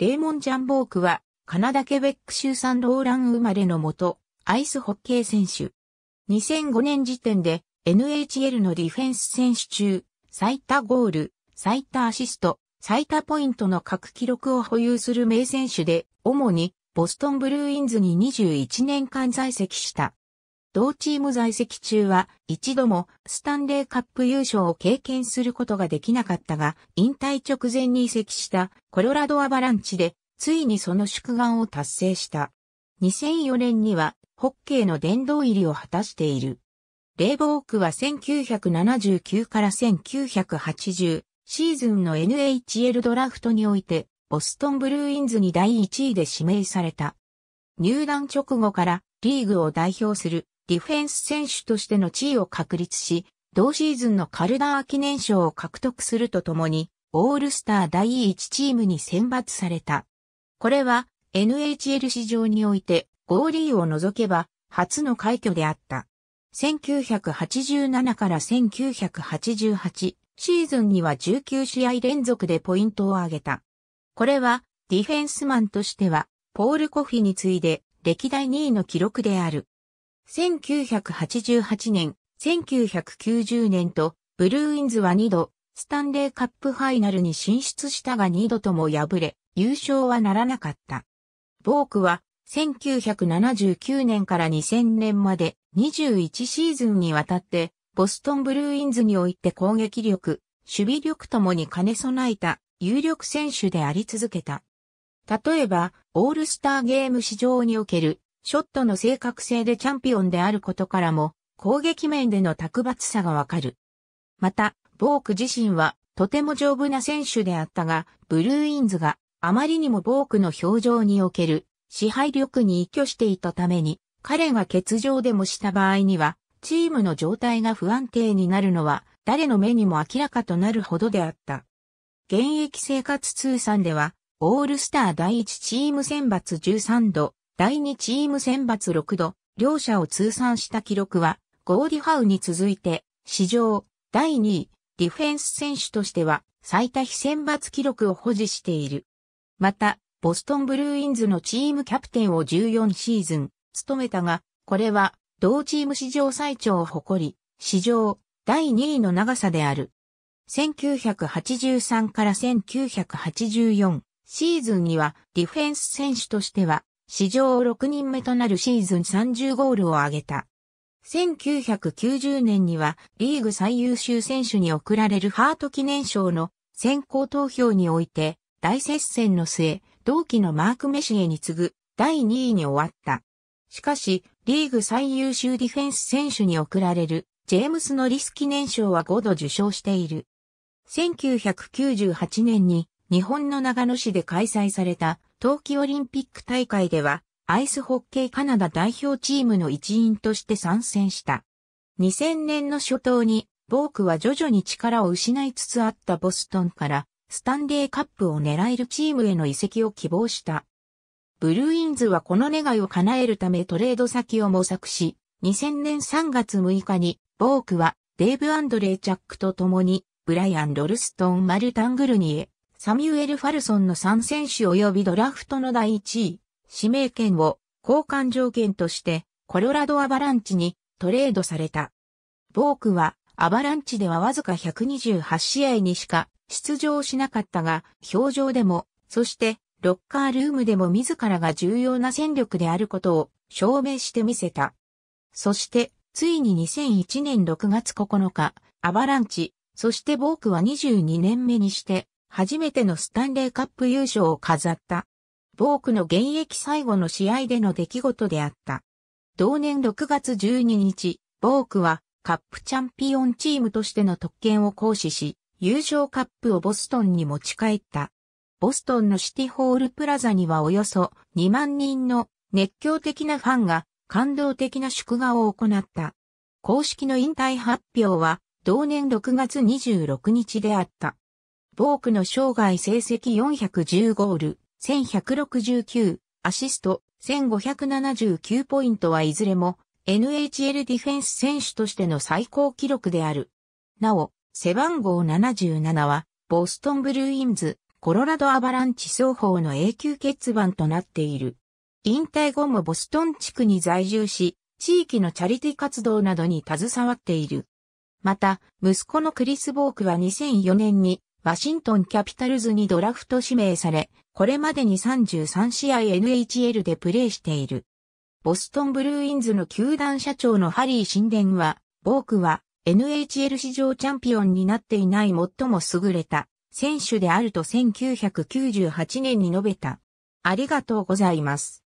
レーモン・ジャンボークは、カナダ・ケベック州サンローラン生まれのもと、アイスホッケー選手。2005年時点で NHL のディフェンス選手中、最多ゴール、最多アシスト、最多ポイントの各記録を保有する名選手で、主にボストンブルーインズに21年間在籍した。同チーム在籍中は一度もスタンレーカップ優勝を経験することができなかったが、引退直前に移籍したコロラドアバランチで、ついにその祝願を達成した。2004年にはホッケーの殿堂入りを果たしている。レーボークは1979から1980シーズンの NHL ドラフトにおいて、ボストンブルーインズに第1位で指名された。入団直後からリーグを代表するディフェンス選手としての地位を確立し、同シーズンのカルダー記念賞を獲得するとともに、オールスター第1チームに選抜された。これは NHL 史上においてゴーリーを除けば初の快挙であった。1987から1988シーズンには19試合連続でポイントを挙げた。これはディフェンスマンとしてはポール・コフィに次いで歴代2位の記録である。1988年、1990年と、ブルーインズは2度、スタンレーカップファイナルに進出したが2度とも敗れ、優勝はならなかった。ボークは、1979年から2000年まで21シーズンにわたって、ボストンブルーインズにおいて攻撃力、守備力ともに兼ね備えた有力選手であり続けた。例えば、オールスターゲーム史上におけるショットの正確性でチャンピオンであることからも、攻撃面での卓抜さがわかる。また、ボーク自身はとても丈夫な選手であったが、ブルーインズがあまりにもボークの表情における支配力に依拠していたために、彼が欠場でもした場合には、チームの状態が不安定になるのは、誰の目にも明らかとなるほどであった。現役生活通算では、オールスター第一チーム選抜13度、第2チーム選抜6度、両者を通算した記録は、ゴーディハウに続いて、史上、第2位、ディフェンス選手としては、最多非選抜記録を保持している。また、ボストンブルーインズのチームキャプテンを14シーズン、務めたが、これは、同チーム史上最長を誇り、史上、第2位の長さである。1983から1984シーズンにはディフェンス選手としては史上6人目となるシーズン30ゴールを挙げた。1990年にはリーグ最優秀選手に贈られるハート記念賞の先行投票において大接戦の末、同期のマーク・メシエに次ぐ第2位に終わった。しかし、リーグ最優秀ディフェンス選手に贈られるジェームス・ノリス記念賞は5度受賞している。1998年に日本の長野市で開催された冬季オリンピック大会では、アイスホッケーカナダ代表チームの一員として参戦した。2000年の初頭に、ボークは徐々に力を失いつつあったボストンから、スタンレーカップを狙えるチームへの移籍を希望した。ブルーインズはこの願いを叶えるためトレード先を模索し、2000年3月6日に、ボークはデーブ・アンドレイ・チャックと共に、ブライアン・ロルストン・マルタングルニエ、サミュエル・ファルソンの3選手及びドラフトの第1位、指名権を交換条件としてコロラドアバランチにトレードされた。ボークはアバランチではわずか128試合にしか出場しなかったが、表情でも、そしてロッカールームでも自らが重要な戦力であることを証明してみせた。そして、ついに2001年6月9日、アバランチ、そしてボークは22年目にして初めてのスタンレーカップ優勝を飾った。ボークの現役最後の試合での出来事であった。同年6月12日、ボークはカップチャンピオンチームとしての特権を行使し、優勝カップをボストンに持ち帰った。ボストンのシティホールプラザにはおよそ2万人の熱狂的なファンが感動的な祝賀を行った。公式の引退発表は同年6月26日であった。ボークの生涯成績410ゴール、1169、アシスト、1579ポイントはいずれも NHL ディフェンス選手としての最高記録である。なお、背番号77は、ボストンブルーインズ、コロラドアバランチ双方の永久欠番となっている。引退後もボストン地区に在住し、地域のチャリティ活動などに携わっている。また、息子のクリス・ボークは2004年にワシントンキャピタルズにドラフト指名され、これまでに33試合 NHL でプレーしている。ボストンブルーインズの球団社長のハリー・神殿は、ボークは NHL 史上チャンピオンになっていない最も優れた選手であると1998年に述べた。ありがとうございます。